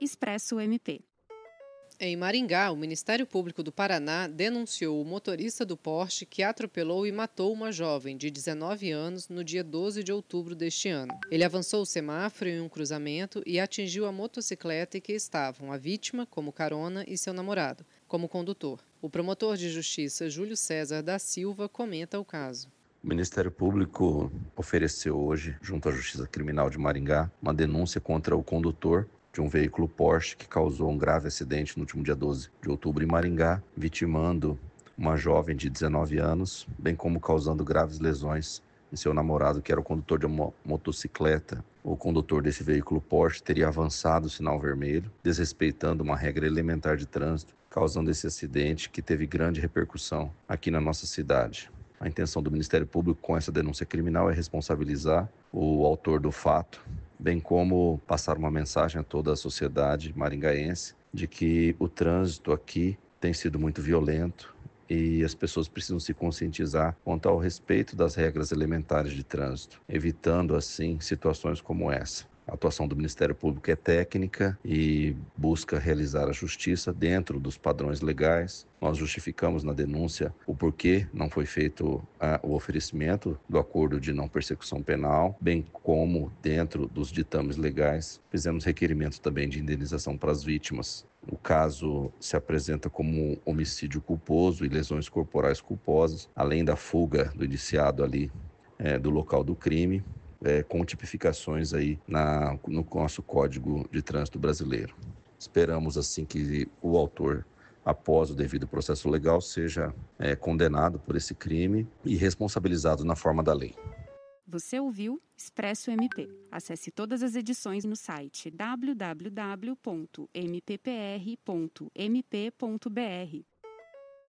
Expresso MP. Em Maringá, o Ministério Público do Paraná denunciou o motorista do Porsche que atropelou e matou uma jovem de 19 anos no dia 12 de outubro deste ano. Ele avançou o semáforo em um cruzamento e atingiu a motocicleta em que estavam a vítima, como carona, e seu namorado, como condutor. O promotor de justiça Júlio César da Silva comenta o caso. O Ministério Público ofereceu hoje, junto à Justiça Criminal de Maringá, uma denúncia contra o condutor de um veículo Porsche que causou um grave acidente no último dia 12 de outubro em Maringá, vitimando uma jovem de 19 anos, bem como causando graves lesões em seu namorado, que era o condutor de uma motocicleta. O condutor desse veículo Porsche teria avançado o sinal vermelho, desrespeitando uma regra elementar de trânsito, causando esse acidente que teve grande repercussão aqui na nossa cidade. A intenção do Ministério Público com essa denúncia criminal é responsabilizar o autor do fato bem como passar uma mensagem a toda a sociedade maringaense de que o trânsito aqui tem sido muito violento e as pessoas precisam se conscientizar quanto ao respeito das regras elementares de trânsito, evitando assim situações como essa. A atuação do Ministério Público é técnica e busca realizar a justiça dentro dos padrões legais. Nós justificamos na denúncia o porquê não foi feito ah, o oferecimento do acordo de não persecução penal, bem como dentro dos ditames legais. Fizemos requerimento também de indenização para as vítimas. O caso se apresenta como homicídio culposo e lesões corporais culposas, além da fuga do indiciado ali é, do local do crime é, com tipificações aí na, no nosso Código de Trânsito Brasileiro. Esperamos assim que o autor após o devido processo legal, seja é, condenado por esse crime e responsabilizado na forma da lei. Você ouviu Expresso MP. Acesse todas as edições no site www.mppr.mp.br.